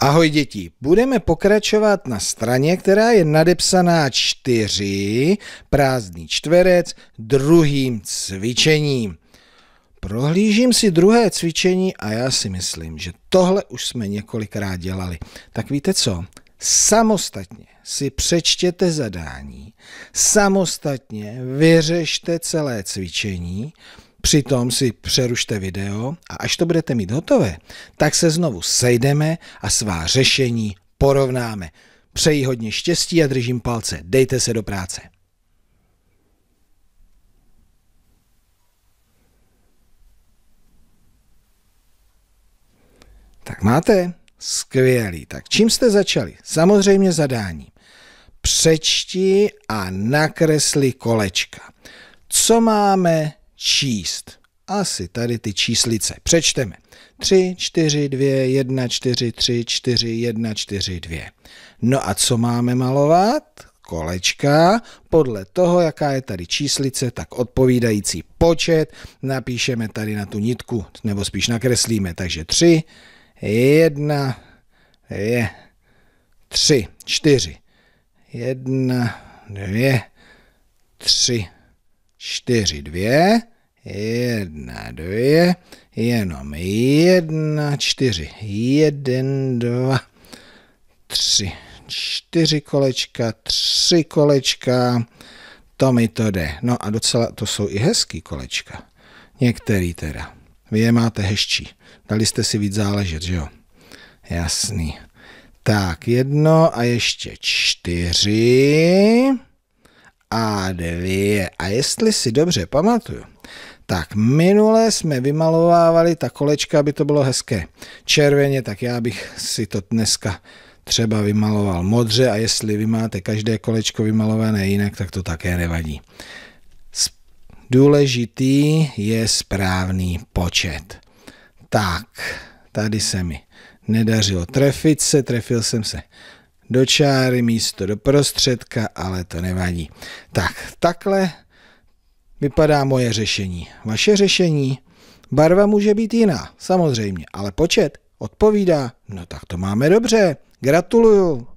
Ahoj děti, budeme pokračovat na straně, která je nadepsaná 4, prázdný čtverec, druhým cvičením. Prohlížím si druhé cvičení a já si myslím, že tohle už jsme několikrát dělali. Tak víte co? Samostatně si přečtěte zadání, samostatně vyřešte celé cvičení Přitom si přerušte video a až to budete mít hotové, tak se znovu sejdeme a svá řešení porovnáme. Přeji hodně štěstí a držím palce. Dejte se do práce. Tak máte? Skvělý. Tak čím jste začali? Samozřejmě zadáním. Přečti a nakresli kolečka. Co máme číst. Asi tady ty číslice. Přečteme. 3, 4, 2, 1, 4, 3, 4, 1, 4, 2. No a co máme malovat? kolečka. Podle toho, jaká je tady číslice, tak odpovídající počet napíšeme tady na tu nitku, nebo spíš nakreslíme. Takže 3, 1, je 3, 4, 1, 2, 3, čtyři, dvě, jedna, dvě, jenom jedna, čtyři, jeden, dva, tři, čtyři kolečka, tři kolečka, to mi to jde. No a docela to jsou i hezký kolečka, některý teda. Vy je máte hezčí, dali jste si víc záležet, že jo? Jasný. Tak, jedno a ještě čtyři. A9. A jestli si dobře pamatuju, tak minule jsme vymalovávali ta kolečka, aby to bylo hezké červeně, tak já bych si to dneska třeba vymaloval modře a jestli vy máte každé kolečko vymalované jinak, tak to také nevadí. Důležitý je správný počet. Tak, tady se mi nedařilo trefit se, trefil jsem se do čáry místo do prostředka, ale to nevadí. Tak, takhle vypadá moje řešení. Vaše řešení, barva může být jiná, samozřejmě, ale počet odpovídá. No tak to máme dobře. Gratuluju.